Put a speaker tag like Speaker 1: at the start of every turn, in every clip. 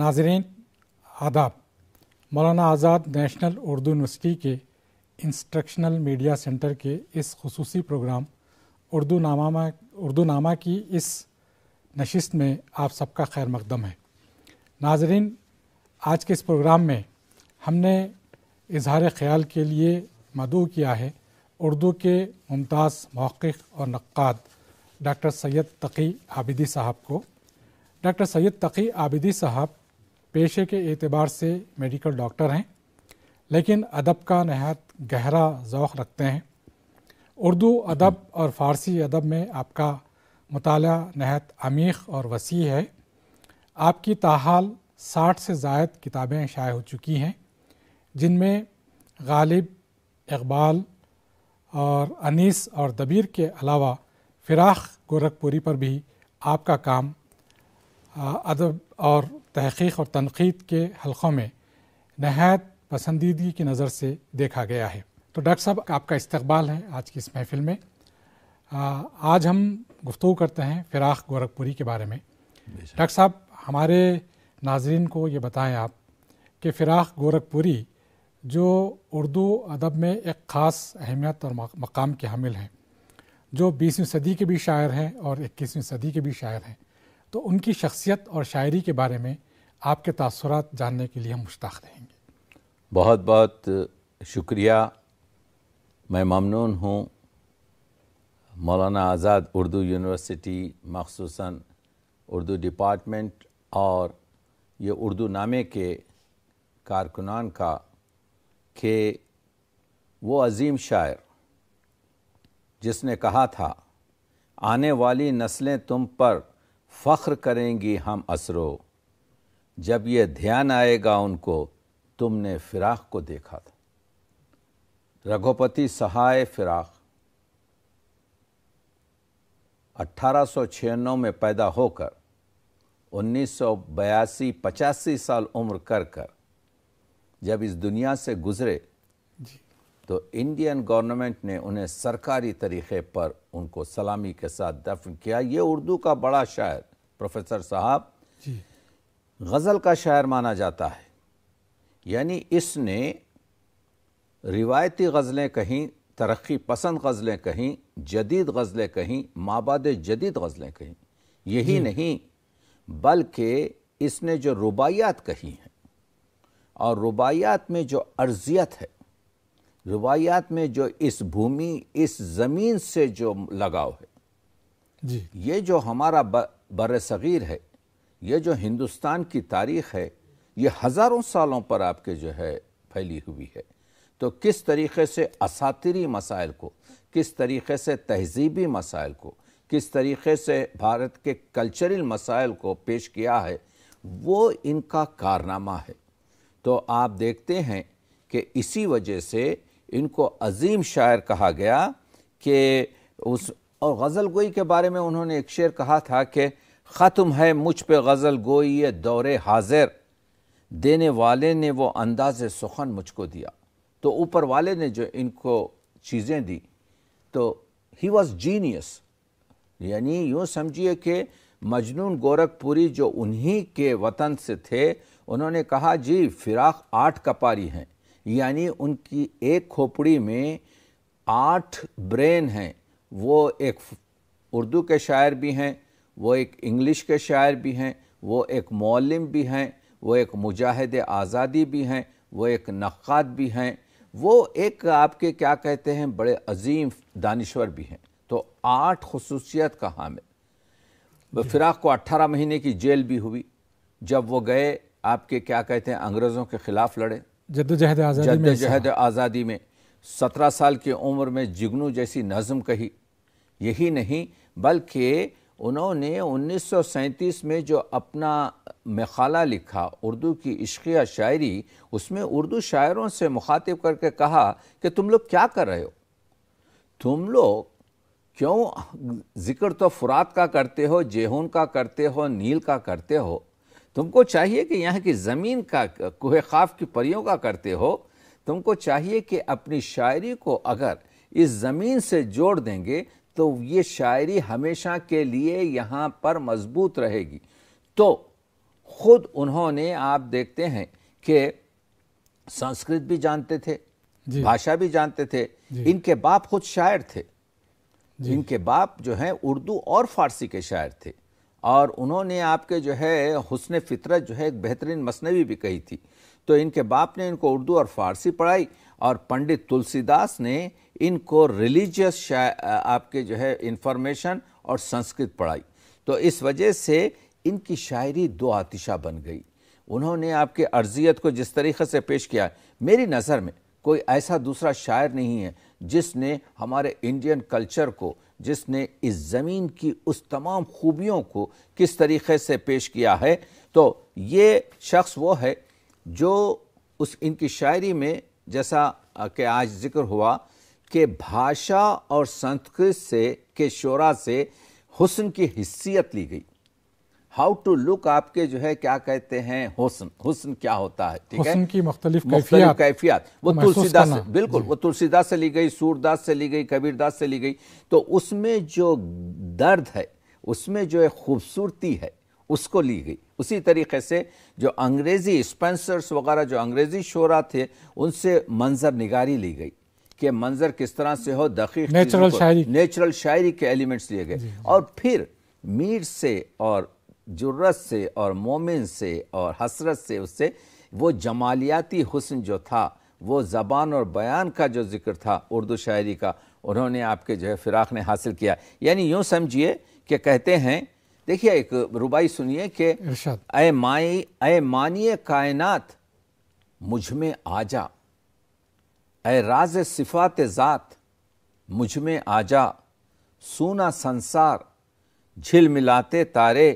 Speaker 1: नाजरीन आदाब Maulana Azad national Urdu university के इंस्ट्रक्शनल मीडिया सेंटर के इस खसूसी प्रोग्राम उर्दू नामा उर्दू नामा की इस नशस्त में आप सबका खैर मकदम है नाजरीन आज के इस प्रोग्राम में हमने इजहार ख्याल के लिए मदु किया है उर्दू के मुमताज़ मौक़ और नक़ाद डॉक्टर सैयद तकी आबिदी साहब को डॉक्टर सैयद तकी आबिदी साहब पेशे के एतबार से मेडिकल डॉक्टर हैं लेकिन अदब का नहायत गहरा ओक़ रखते हैं उर्दू अदब और फ़ारसी अदब में आपका मताल नहायत अमीख और वसी है आपकी ताहाल साठ से जायद किताबें शाये हो चुकी हैं जिनमें गालिब इकबाल और अनीस और दबीर के अलावा फिराक गोरखपुरी पर भी आपका काम अदब और तहकीक और तनकीद के हलक़ों में नहायत पसंदीदगी की नज़र से देखा गया है तो डॉक्टर साहब आपका इस्तबाल है आज की इस महफिल में आ, आज हम गुफ्तु करते हैं फिराख गोरखपुरी के बारे में डॉक्टर साहब हमारे नाजरन को ये बताएँ आप कि फिराख गोरखपुरी जो उर्दू अदब में एक ख़ास अहमियत और मकाम के हामिल हैं जो बीसवीं सदी के भी शायर हैं और इक्कीसवीं सदी के भी शायर हैं तो उनकी शख्सियत और शायरी के बारे में आपके तासरात जानने के लिए हम मुश्ताक रहेंगे
Speaker 2: बहुत बहुत शुक्रिया मैं ममनून हूँ मौलाना आज़ाद उर्दू यूनिवर्सिटी मखसूस उर्दू डिपार्टमेंट और ये उर्दू नामे के कारकुनान का कि वो अजीम शायर जिसने कहा था आने वाली नस्लें तुम पर फ़ख्र करेंगी हम असरो जब ये ध्यान आएगा उनको तुमने फ़िराक को देखा था रघुपति सहाय फ़िराक 1896 में पैदा होकर 1982 85 साल उम्र कर कर जब इस दुनिया से गुज़रे तो इंडियन गवर्नमेंट ने उन्हें सरकारी तरीक़े पर उनको सलामी के साथ दफन किया ये उर्दू का बड़ा शायर प्रोफेसर साहब गज़ल का शायर माना जाता है यानी इसने रिवायती गज़लें कहीं तरक्की पसंद गज़लें कहीं जदीद गज़लें कहीं माबाद जदीद गज़लें कहीं यही नहीं बल्कि इसने जो रुबायात कही हैं और रुबायात में जो अर्जियत है रवायात में जो इस भूमि इस ज़मीन से जो लगाव है जी ये जो हमारा बर सग़ीर है ये जो हिंदुस्तान की तारीख़ है ये हज़ारों सालों पर आपके जो है फैली हुई है तो किस तरीके से असातरी मसाइल को किस तरीके से तहजीबी मसाइल को किस तरीके से भारत के कल्चरल मसाइल को पेश किया है वो इनका कारनामा है तो आप देखते हैं कि इसी वजह से इनको अजीम शायर कहा गया कि उस और गज़ल गोई के बारे में उन्होंने एक शेर कहा था कि ख़त्म है मुझ पे गज़ल गोई ये दौरे हाजिर देने वाले ने वो अंदाज सुखन मुझको दिया तो ऊपर वाले ने जो इनको चीज़ें दी तो ही वॉज जीनियस यानी यूँ समझिए कि मजनून गोरखपुरी जो उन्हीं के वतन से थे उन्होंने कहा जी फिराक आठ कपारी हैं यानी उनकी एक खोपड़ी में आठ ब्रेन हैं वो एक उर्दू के शायर भी हैं वो एक इंग्लिश के शायर भी हैं वो एक मौलम भी हैं वो एक मुजाहिद आज़ादी भी हैं वो एक नक़ाद भी हैं वो एक आपके क्या कहते हैं बड़े अजीम दानश्वर भी हैं तो आठ खसूसियत का हामिल फिराक को अट्ठारह महीने की जेल भी हुई जब वो गए आपके क्या कहते हैं अंग्रेज़ों के ख़िलाफ़ लड़े जद्दोजहद आज़ादी में जद्दोजहद आज़ादी में सत्रह साल की उम्र में जिगनू जैसी नज़म कही यही नहीं बल्कि उन्होंने उन्नीस में जो अपना मखाला लिखा उर्दू की इश्किया शायरी उसमें उर्दू शायरों से मुखातिब करके कहा कि तुम लोग क्या कर रहे हो तुम लोग क्यों जिक्र तो फुरात का करते हो जेहून का करते हो नील का करते हो तुमको चाहिए कि यहाँ की ज़मीन का कुहे खाफ की परियों का करते हो तुमको चाहिए कि अपनी शायरी को अगर इस ज़मीन से जोड़ देंगे तो ये शायरी हमेशा के लिए यहाँ पर मजबूत रहेगी तो खुद उन्होंने आप देखते हैं कि संस्कृत भी जानते थे भाषा भी जानते थे इनके बाप खुद शायर थे इनके बाप जो हैं उर्दू और फारसी के शायर थे और उन्होंने आपके जो है हुसन फितरत जो है एक बेहतरीन मसनवी भी कही थी तो इनके बाप ने इनको उर्दू और फारसी पढ़ाई और पंडित तुलसीदास ने इनको रिलीजियस आपके जो है इन्फॉर्मेशन और संस्कृत पढ़ाई तो इस वजह से इनकी शायरी दो आतिशा बन गई उन्होंने आपके अर्जियत को जिस तरीके से पेश किया मेरी नज़र में कोई ऐसा दूसरा शायर नहीं है जिसने हमारे इंडियन कल्चर को जिसने इस ज़मीन की उस तमाम खूबियों को किस तरीके से पेश किया है तो ये शख्स वो है जो उस इनकी शायरी में जैसा कि आज जिक्र हुआ कि भाषा और संस्कृत से के शोरा से हुसन की हिस्सियत ली गई हाउ टू लुक आपके जो है क्या कहते हैं हुसन हुसन क्या होता है ठीक है की मुख्तलिफ कैफियत कैफियत वो तुलसीदास से बिल्कुल वो तुलसीदास से ली गई सूरदास से ली गई कबीरदास से ली गई तो उसमें जो दर्द है उसमें जो है खूबसूरती है उसको ली गई उसी तरीके से जो अंग्रेज़ी स्पेंसर्स वगैरह जो अंग्रेज़ी शोरा थे उनसे मंजर निगारी ली गई कि मंजर किस तरह से हो दकीक नेचुरल शायरी नेचुरल शायरी के एलिमेंट्स लिए गए और फिर मीर से और जुर्रत से और मोमिन से और हसरत से उससे वो जमालियाती हुस्न जो था वो ज़बान और बयान का जो जिक्र था उर्दू शायरी का उन्होंने आपके जो है फ़िराक ने हासिल किया यानी यूँ समझिए कि कहते हैं देखिए एक रुबाई सुनिए कि अय माई अय मानिए कायनात मुझ में आ जा अय राज सिफात ज़ात मुझ में आ जा सूना संसार झिल मिलाते तारे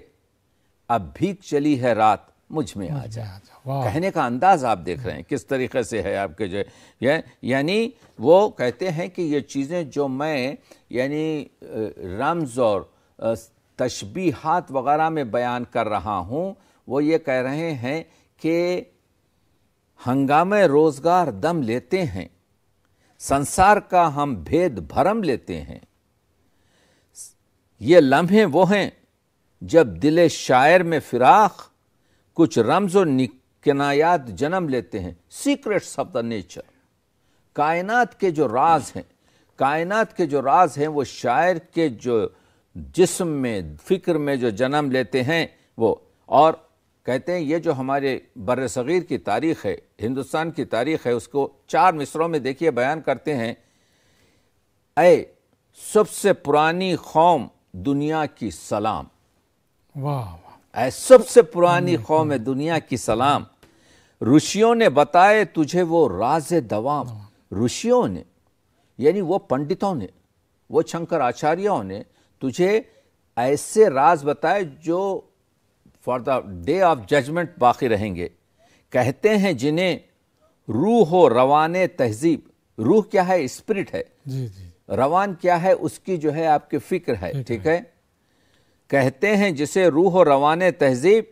Speaker 2: अब भीख चली है रात मुझ में आ जाए कहने का अंदाज आप देख रहे हैं किस तरीके से है आपके जो या, यानी वो कहते हैं कि ये चीज़ें जो मैं यानी रम्ज और तशबीहात वगैरह में बयान कर रहा हूँ वो ये कह रहे हैं कि हंगामे रोज़गार दम लेते हैं संसार का हम भेद भरम लेते हैं ये लम्हे वो हैं जब दिल शायर में फिराक कुछ रम्ज और निकनायात जन्म लेते हैं सीक्रेट्स ऑफ द नेचर कायनात के जो राज हैं कायनात के जो राज हैं वो शायर के जो जिस्म में फिक्र में जो जन्म लेते हैं वो और कहते हैं ये जो हमारे बर सग़ीर की तारीख़ है हिंदुस्तान की तारीख़ है उसको चार मिसरों में देखिए बयान करते हैं अ सबसे पुरानी कौम दुनिया की सलाम सबसे पुरानी कौम दुनिया की सलाम ऋषियों ने बताए तुझे वो राज दवाम ऋषियों ने यानी वो पंडितों ने वो शंकर आचार्यों ने तुझे ऐसे राज बताए जो for the day of judgement बाकी रहेंगे कहते हैं जिन्हें रूह हो रवान तहजीब रूह क्या है स्पिरिट है जी जी रवान क्या है उसकी जो है आपकी फिक्र है ठीक है, है? कहते हैं जिसे रूह और रवान तहजीब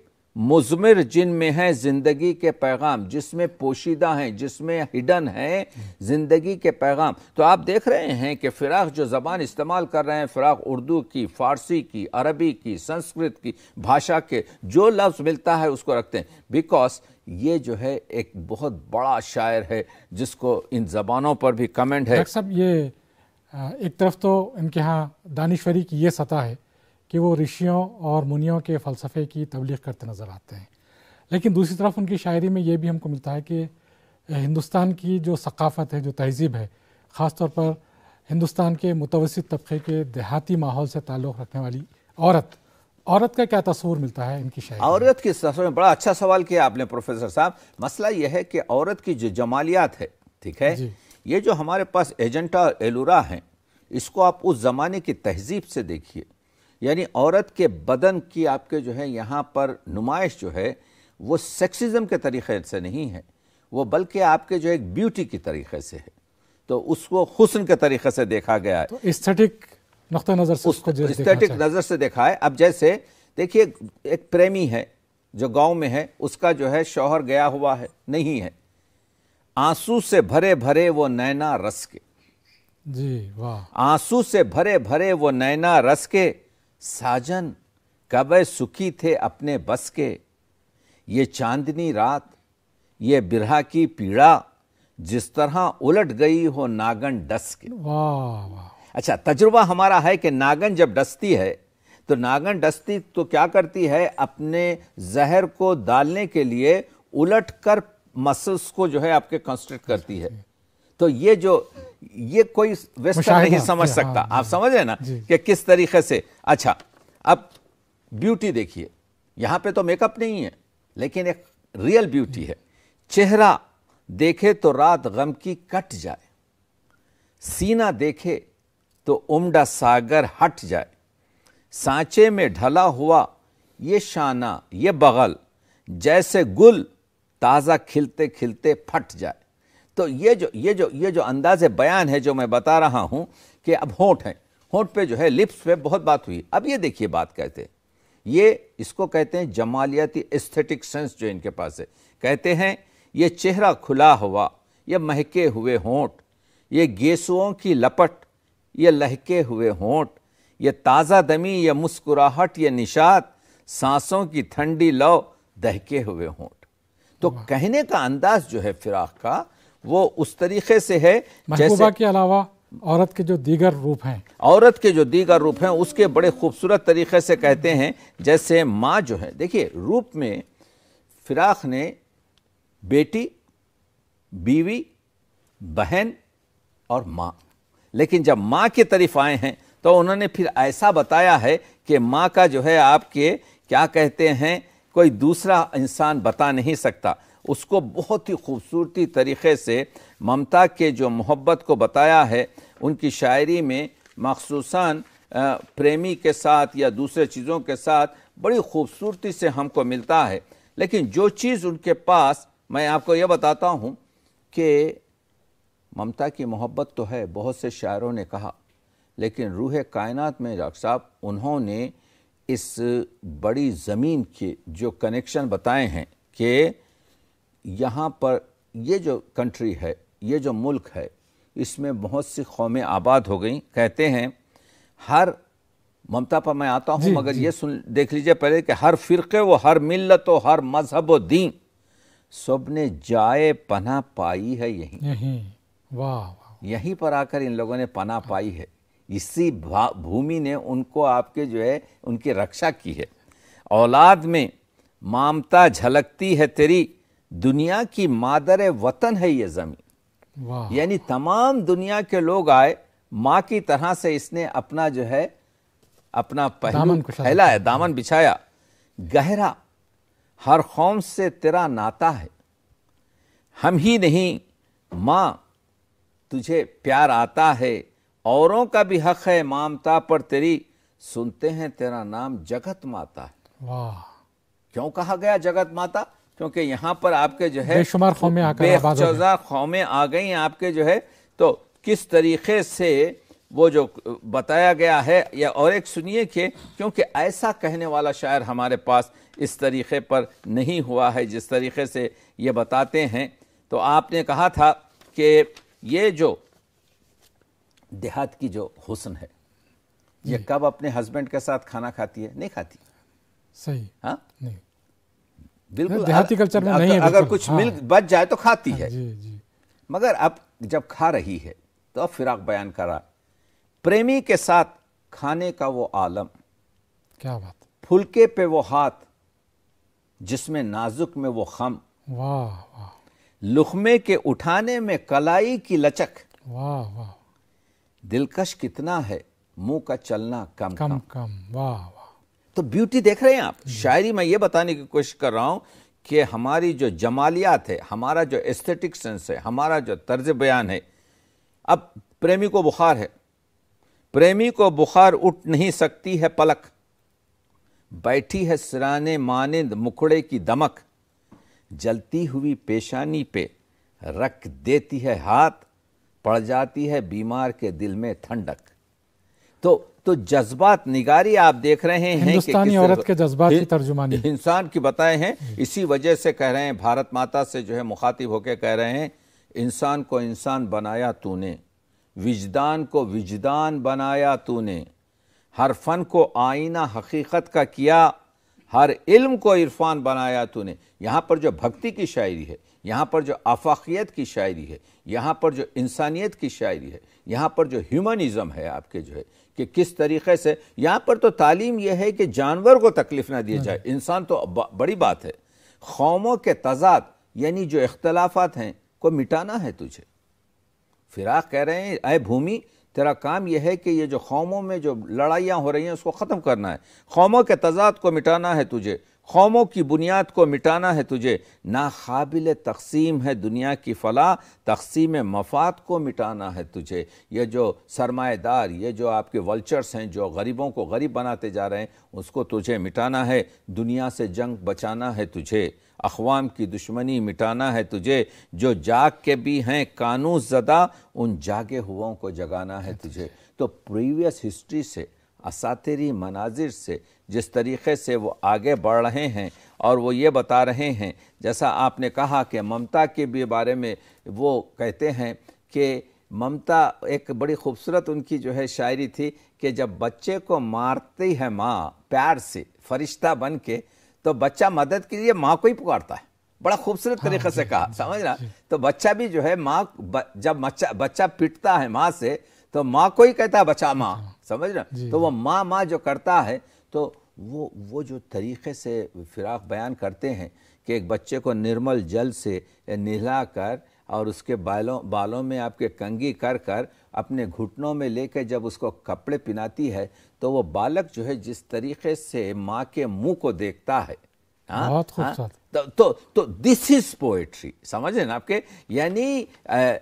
Speaker 2: मुजमिर जिन में है ज़िंदगी के पैगाम जिसमें पोशीदा हैं जिसमें हिडन हैं ज़िंदगी के पैगाम तो आप देख रहे हैं कि फ़िराक जो ज़बान इस्तेमाल कर रहे हैं फ़िराक उर्दू की फ़ारसी की अरबी की संस्कृत की भाषा के जो लफ्ज़ मिलता है उसको रखते हैं बिकॉज ये जो है एक बहुत बड़ा शायर है जिसको इन ज़बानों पर भी कमेंट है
Speaker 1: सब ये एक तरफ तो इनके यहाँ दानश्वरी की ये सतह है कि वो ऋषियों और मुनियों के फ़लसफ़े की तबलीग करते नज़र आते हैं लेकिन दूसरी तरफ उनकी शायरी में ये भी हमको मिलता है कि हिंदुस्तान की जो सकाफ़त है जो तहज़ीब है ख़ास तौर पर हिंदुस्तान के मुतवसत तबके के देहाती माहौल से ताल्लुक़ रखने वाली औरत औरत का क्या तस्वूर मिलता है इनकी शायरी
Speaker 2: औरत के तस्वीर में बड़ा अच्छा सवाल किया आपने प्रोफेसर साहब मसला यह है कि औरत की जो जमालियात है ठीक है ये जो हमारे पास एजेंटा एलोरा हैं इसको आप उस ज़माने की तहजीब से देखिए यानी औरत के बदन की आपके जो है यहाँ पर नुमाइश जो है वो सेक्सिज्म के तरीक़े से नहीं है वो बल्कि आपके जो एक ब्यूटी की तरीक़े से है तो उसको हुसन के तरीक़े से देखा गया है
Speaker 1: तो इस्थेटिक नुक़ नज़र से उसको इस्थेटिक
Speaker 2: नज़र से देखा है अब जैसे देखिए एक प्रेमी है जो गांव में है उसका जो है शौहर गया हुआ है नहीं है आंसू से भरे भरे वो नैना रस के
Speaker 1: जी वाह
Speaker 2: आंसू से भरे भरे वो नैना रस के साजन कब सुखी थे अपने बस के ये चांदनी रात ये बिरहा की पीड़ा जिस तरह उलट गई हो नागन डस के वाह वाह अच्छा तजुर्बा हमारा है कि नागन जब डसती है तो नागन डस्ती तो क्या करती है अपने जहर को डालने के लिए उलट कर मसल्स को जो है आपके कंस्ट्रक्ट करती है तो ये जो ये कोई वेस्टर्न नहीं समझ सकता आप हाँ, आप समझे ना कि किस तरीके से अच्छा अब ब्यूटी देखिए यहां पे तो मेकअप नहीं है लेकिन एक रियल ब्यूटी है चेहरा देखे तो रात गम की कट जाए सीना देखे तो उमड़ा सागर हट जाए सांचे में ढला हुआ ये शाना ये बगल जैसे गुल ताज़ा खिलते खिलते फट जाए तो ये जो ये जो ये जो अंदाज बयान है जो मैं बता रहा हूं कि अब होठ है होठ पे जो है लिप्स पे बहुत बात हुई अब ये देखिए बात कहते हैं ये इसको कहते हैं जमालियाती एस्थेटिक सेंस जो इनके पास है कहते हैं ये चेहरा खुला हुआ ये महके हुए होंठ ये गेसुओं की लपट ये लहके हुए होंठ ये ताज़ा दमी ये मुस्कुराहट ये निशात सांसों की ठंडी लौ दहके हुए होंठ तो कहने का अंदाज जो है फिराक का वो उस तरीके से है जैसे के
Speaker 1: अलावा औरत के जो दीगर रूप हैं
Speaker 2: औरत के जो दीगर रूप हैं उसके बड़े खूबसूरत तरीके से कहते हैं जैसे माँ जो है देखिए रूप में फिराक ने बेटी बीवी बहन और माँ लेकिन जब माँ की तरफ आए हैं तो उन्होंने फिर ऐसा बताया है कि माँ का जो है आपके क्या कहते हैं कोई दूसरा इंसान बता नहीं सकता उसको बहुत ही खूबसूरती तरीके से ममता के जो मोहब्बत को बताया है उनकी शायरी में मखसूस प्रेमी के साथ या दूसरे चीज़ों के साथ बड़ी खूबसूरती से हमको मिलता है लेकिन जो चीज़ उनके पास मैं आपको यह बताता हूँ कि ममता की मोहब्बत तो है बहुत से शायरों ने कहा लेकिन रूह कायनात में डॉक्टर साहब उन्होंने इस बड़ी ज़मीन के जो कनेक्शन बताए हैं कि यहाँ पर ये जो कंट्री है ये जो मुल्क है इसमें बहुत सी कौमें आबाद हो गई कहते हैं हर ममता पर मैं आता हूँ मगर ये सुन देख लीजिए पहले कि हर फ़िरक़े वो हर मिलत व हर मजहब व दीन सब ने जाए पना पाई है यहीं
Speaker 3: यहीं वाह
Speaker 2: यहीं पर आकर इन लोगों ने पना पाई है इसी भूमि ने उनको आपके जो है उनकी रक्षा की है औलाद में मामता झलकती है तेरी दुनिया की मादर वतन है ये ज़मीन यानी तमाम दुनिया के लोग आए माँ की तरह से इसने अपना जो है अपना पहलू है दामन बिछाया गहरा हर कौम से तेरा नाता है हम ही नहीं माँ तुझे प्यार आता है औरों का भी हक है मामता पर तेरी सुनते हैं तेरा नाम जगत माता
Speaker 3: है
Speaker 2: क्यों कहा गया जगत माता क्योंकि यहाँ पर आपके जो है बेशुमार कौमें आकर बेहजार कौमें आ गई हैं आपके जो है तो किस तरीके से वो जो बताया गया है या और एक सुनिए कि क्योंकि ऐसा कहने वाला शायर हमारे पास इस तरीके पर नहीं हुआ है जिस तरीके से ये बताते हैं तो आपने कहा था कि ये जो देहात की जो हुसन है ये कब अपने हस्बैंड के साथ खाना खाती है नहीं खाती सही हाँ नहीं बिल्कुल देहाती कल्चर में नहीं है अगर कुछ हाँ। मिल बच जाए तो खाती हाँ, है मगर अब जब खा रही है तो अब फिराक बयान कर रहा प्रेमी के साथ खाने का वो आलम क्या बात फुलके पे वो हाथ जिसमें नाजुक में वो खम
Speaker 3: वाह वाह
Speaker 2: लुखमे के उठाने में कलाई की लचक
Speaker 3: वाह वाह
Speaker 2: दिलकश कितना है मुंह का चलना कम कम कम,
Speaker 3: कम वाह वाह
Speaker 2: तो ब्यूटी देख रहे हैं आप हम्म। शायरी मैं ये बताने की कोशिश कर रहा हूँ कि हमारी जो जमालियात है हमारा जो एस्थेटिक सेंस है हमारा जो तर्ज बयान है अब प्रेमी को बुखार है प्रेमी को बुखार उठ नहीं सकती है पलक बैठी है सिराने मानिंद मुखड़े की दमक जलती हुई पेशानी पे रख देती है हाथ पड़ जाती है बीमार के दिल में ठंडक तो तो जज्बात निगारी आप देख रहे हैं हिंदुस्तानी कि औरत के
Speaker 1: जज्बात की तर्जुमानी
Speaker 2: इंसान की बताए हैं इसी वजह से कह रहे हैं भारत माता से जो है मुखातिब होकर कह रहे हैं इंसान को इंसान बनाया तूने विजदान को विजदान बनाया तूने हर फन को आईना हकीकत का किया हर इल्म को इरफान बनाया तूने यहाँ पर जो भक्ति की शायरी है यहाँ पर जो आफाकियत की शायरी है यहाँ पर जो इंसानियत की शायरी है यहाँ पर जो ह्यूमनिज़म है आपके जो है कि किस तरीके से यहाँ पर तो तालीम यह है कि जानवर को तकलीफ़ ना दिया जाए हाँ। इंसान तो बड़ी बात है कौमों के तजाद यानी जो इख्तलाफात हैं को मिटाना है तुझे फिराक कह रहे हैं अय भूमि तेरा काम यह है कि ये जो कौमों में जो लड़ाइयाँ हो रही हैं उसको ख़त्म करना है कौमों के तजाद को मिटाना है तुझे कौमों की बुनियाद को मिटाना है तुझे नाकबिल तकसीम है दुनिया की फलाह तकसीम मफाद को मिटाना है तुझे ये जो सरमाएदार ये जो आपके वल्चर्स हैं जो गरीबों को गरीब बनाते जा रहे हैं उसको तुझे मिटाना है दुनिया से जंग बचाना है तुझे अखवाम की दुश्मनी मिटाना है तुझे जो जाग के भी हैं कानून ज़दा उन जागे हुओं को जगाना है तुझे तो प्रीवियस हिस्ट्री से असातरी मनाजिर से जिस तरीके से वो आगे बढ़ रहे हैं और वो ये बता रहे हैं जैसा आपने कहा कि ममता के भी बारे में वो कहते हैं कि ममता एक बड़ी खूबसूरत उनकी जो है शायरी थी कि जब बच्चे को मारती है माँ प्यार से फरिश्ता बन के तो बच्चा मदद के लिए माँ को ही पुकारता है बड़ा खूबसूरत हाँ, तरीके से कहा समझ रहा तो बच्चा भी जो है माँ जब बच्चा बच्चा पिटता है माँ से तो माँ को ही कहता है बचा माँ हाँ। समझ रहे तो वो माँ माँ जो करता है तो वो वो जो तरीक़े से फिराक बयान करते हैं कि एक बच्चे को निर्मल जल से नहलाकर और उसके बालों बालों में आपके कंगी कर कर अपने घुटनों में लेकर जब उसको कपड़े पिनाती है तो वो बालक जो है जिस तरीके से माँ के मुंह को देखता है
Speaker 3: हाँ, बहुत हाँ। खूबसूरत
Speaker 2: तो, तो तो दिस इज पोएट्री समझे ना आपके यानी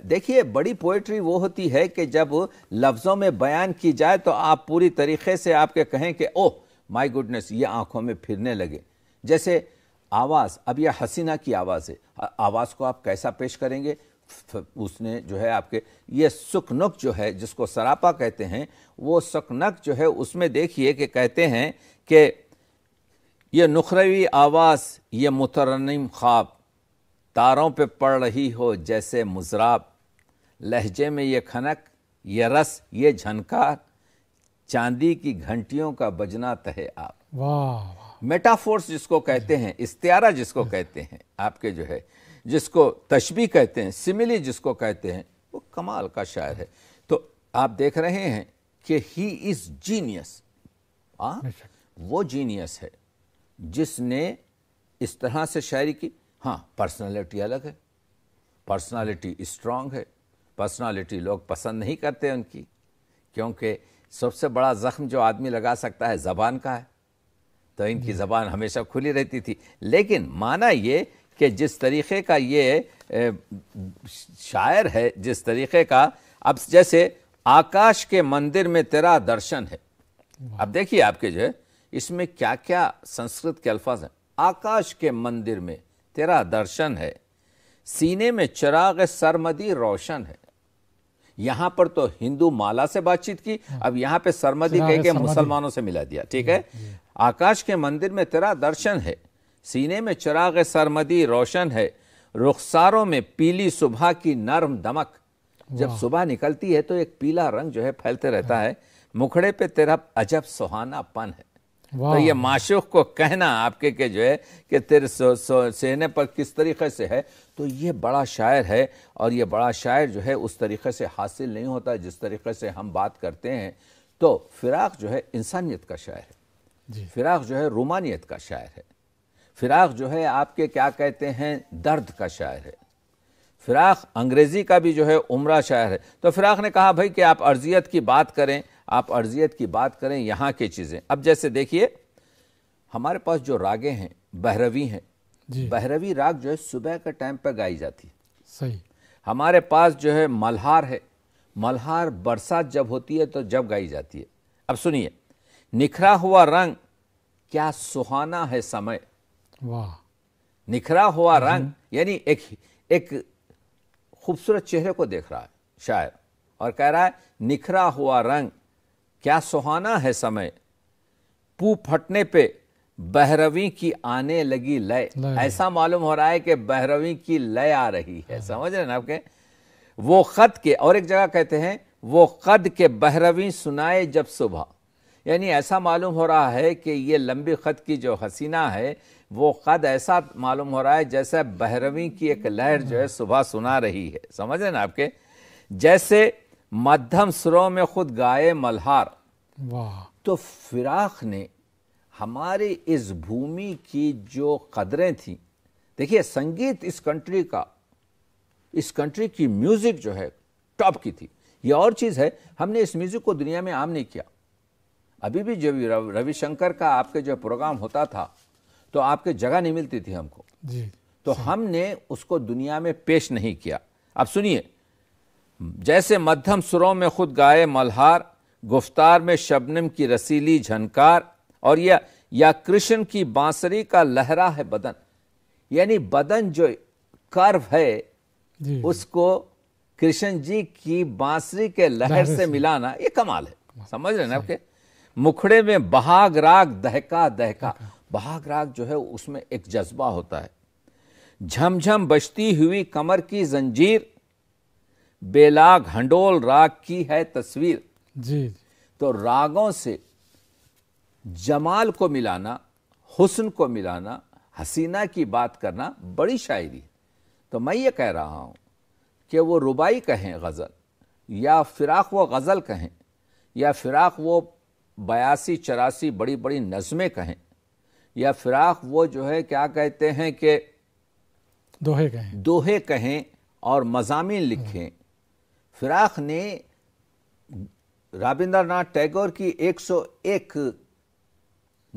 Speaker 2: देखिए बड़ी पोएट्री वो होती है कि जब लफ्ज़ों में बयान की जाए तो आप पूरी तरीके से आपके कहें कि ओह माय गुडनेस ये आंखों में फिरने लगे जैसे आवाज़ अब यह हसीना की आवाज़ है आवाज़ को आप कैसा पेश करेंगे उसने जो है आपके ये सुकनक जो है जिसको सरापा कहते हैं वो सुकनक जो है उसमें देखिए कि कहते हैं कि ये नुखरवी आवाज़ ये मुतरनम ख्वाब तारों पे पड़ रही हो जैसे मुजराब लहजे में ये खनक ये रस ये झनकार चांदी की घंटियों का बजना तहे
Speaker 3: आप
Speaker 2: मेटाफोर्स जिसको कहते हैं इस्तियारा जिसको कहते हैं आपके जो है जिसको तशबी कहते हैं सिमिली जिसको कहते हैं वो कमाल का शायर है तो आप देख रहे हैं कि ही इज़ जीनियस वो जीनियस है जिसने इस तरह से शायरी की हाँ पर्सनालिटी अलग है पर्सनालिटी स्ट्रांग है पर्सनालिटी लोग पसंद नहीं करते उनकी क्योंकि सबसे बड़ा ज़ख्म जो आदमी लगा सकता है ज़बान का है तो इनकी हम्म। ज़बान हमेशा खुली रहती थी लेकिन माना ये कि जिस तरीक़े का ये शायर है जिस तरीक़े का अब जैसे आकाश के मंदिर में तेरा दर्शन है अब देखिए आपके जो है इसमें क्या क्या संस्कृत के अल्फाज हैं आकाश के मंदिर में तेरा दर्शन है सीने में चिराग सरमदी रोशन है यहां पर तो हिंदू माला से बातचीत की अब यहां पे सरमदी कह के मुसलमानों से मिला दिया ठीक है आकाश के मंदिर में तेरा दर्शन है सीने में चिराग सरमदी रोशन है रुखसारों में पीली सुबह की नर्म दमक जब सुबह निकलती है तो एक पीला रंग जो है फैलते रहता है मुखड़े पे तेरा अजब सुहाना पन है तो ये माशूक को कहना आपके के जो है कि तेरे सो, सो, सेने पर किस तरीके से है तो ये बड़ा शायर है और ये बड़ा शायर जो है उस तरीके से हासिल नहीं होता जिस तरीके से हम बात करते हैं तो फिराक जो है इंसानियत का शायर है फिराक जो है रोमानियत का शायर है फिराक जो है आपके क्या कहते हैं दर्द का शायर है फिराक अंग्रेज़ी का भी जो है उम्र शायर है तो फिराक ने कहा भाई कि आप अर्जियत की बात करें आप अर्जियत की बात करें यहाँ की चीज़ें अब जैसे देखिए हमारे पास जो रागे हैं बहरवी हैं बहरवी राग जो है सुबह के टाइम पर गाई जाती है सही हमारे पास जो है मल्हार है मल्हार बरसात जब होती है तो जब गाई जाती है अब सुनिए निखरा हुआ रंग क्या सुहाना है समय वाह निखरा हुआ हम्म। रंग यानी एक एक खूबसूरत चेहरे को देख रहा है शायर और कह रहा है निखरा हुआ रंग क्या सुहाना है समय पू फटने पे बहरवी की आने लगी लय ऐसा मालूम हो रहा है कि बहरवी की लय आ रही है हाँ। समझ रहे ना आपके वो खत के और एक जगह कहते हैं वो कद के बहरवी सुनाए जब सुबह यानी ऐसा मालूम हो रहा है कि ये लंबी खत की जो हसीना है वो कद ऐसा मालूम हो रहा है जैसे बहरवी की एक लहर जो है सुबह सुना रही है समझ रहे ना आपके जैसे मध्यम स्रों में खुद गाए मल्हार वाह तो फिराक ने हमारी इस भूमि की जो कदरें थी देखिए संगीत इस कंट्री का इस कंट्री की म्यूज़िक जो है टॉप की थी ये और चीज़ है हमने इस म्यूज़िक को दुनिया में आम नहीं किया अभी भी जब रविशंकर का आपके जो प्रोग्राम होता था तो आपके जगह नहीं मिलती थी हमको जी तो हमने उसको दुनिया में पेश नहीं किया अब सुनिए जैसे मध्यम सुरों में खुद गाए मल्हार गुफ्तार में शबनम की रसीली झनकार और या, या कृष्ण की बांसुरी का लहरा है बदन यानी बदन जो कर्व है उसको कृष्ण जी की बांसुरी के लहर से मिलाना ये कमाल है समझ रहे ना आपके मुखड़े में बहाग राग दहका दहका बहाग राग जो है उसमें एक जज्बा होता है झमझम बजती हुई कमर की जंजीर बेलाग हंडोल राग की है तस्वीर जी तो रागों से जमाल को मिलाना हुसन को मिलाना हसीना की बात करना बड़ी शायरी तो मैं ये कह रहा हूँ कि वो रुबाई कहें गज़ल या फिराक व गज़ल कहें या फिराक वो बयासी चरासी बड़ी बड़ी नज़में कहें या फिराक वो जो है क्या कहते हैं कि
Speaker 1: दोहे कहें
Speaker 2: दोहे कहें और मजामी लिखें फिराक ने नाथ टैगोर की 101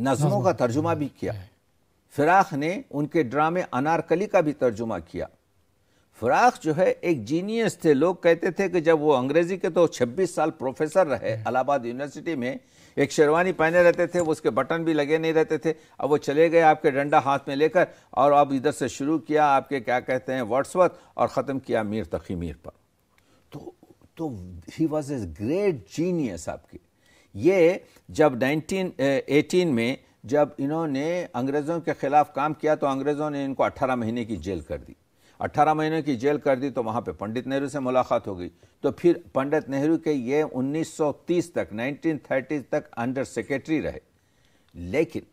Speaker 2: नज़मों का तर्जुमा भी किया फिराक ने उनके ड्रामे अनारकली का भी तर्जुमा किया फिराक जो है एक जीनियस थे लोग कहते थे कि जब वो अंग्रेज़ी के तो 26 साल प्रोफेसर रहे अलाहाबाद यूनिवर्सिटी में एक शेरवानी पहने रहते थे उसके बटन भी लगे नहीं रहते थे अब वो चले गए आपके डंडा हाथ में लेकर और अब इधर से शुरू किया आपके क्या कहते हैं वर्ड्सवर्थ और ख़त्म किया मीर तखी मीर पर तो he was a great genius आपके ये जब 1918 में जब इन्होंने अंग्रेज़ों के ख़िलाफ़ काम किया तो अंग्रेज़ों ने इनको 18 महीने की जेल कर दी 18 महीने की जेल कर दी तो वहाँ पे पंडित नेहरू से मुलाकात हो गई तो फिर पंडित नेहरू के ये 1930 तक 1930 तक अंडर सेक्रेटरी रहे लेकिन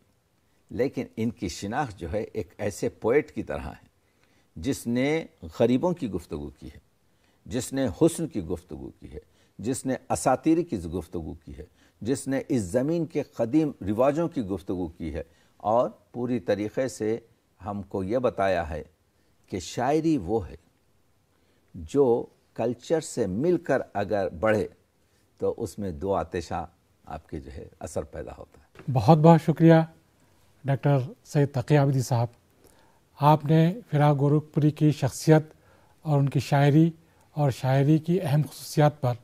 Speaker 2: लेकिन इनकी शिनाख्त जो है एक ऐसे पोइट की तरह है जिसने गरीबों की गुफ्तु की है जिसने हुस्न की गुफ्तु की है जिसने असातिर की गुफ्तु की है जिसने इस ज़मीन के कदीम रिवाजों की गुफ्तु की है और पूरी तरीक़े से हमको ये बताया है कि शायरी वो है जो कल्चर से मिलकर अगर बढ़े तो उसमें दो आतिशा आपके जो है असर पैदा होता
Speaker 1: है बहुत बहुत शुक्रिया डॉक्टर सैद तकी साहब आपने फिराक गोरखपुरी की शख्सियत और उनकी शायरी और शायरी की अहम खसूसियात पर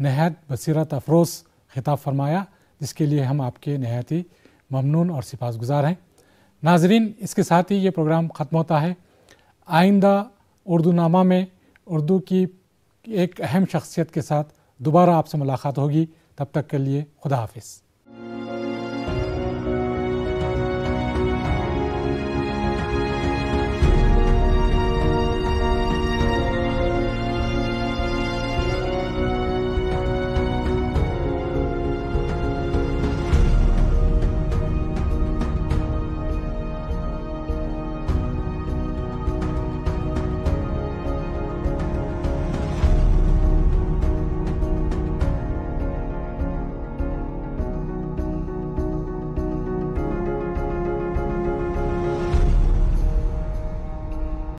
Speaker 1: नहायत बसरत अफरोज़ खिताब फरमाया जिसके लिए हम आपके नहायत ही ममनून और गुजार हैं नाजरीन इसके साथ ही ये प्रोग्राम ख़त्म होता है आइंदा उर्दू नामा में उर्दू की एक अहम शख्सियत के साथ दोबारा आपसे मुलाकात होगी तब तक के लिए खुदा हाफिज़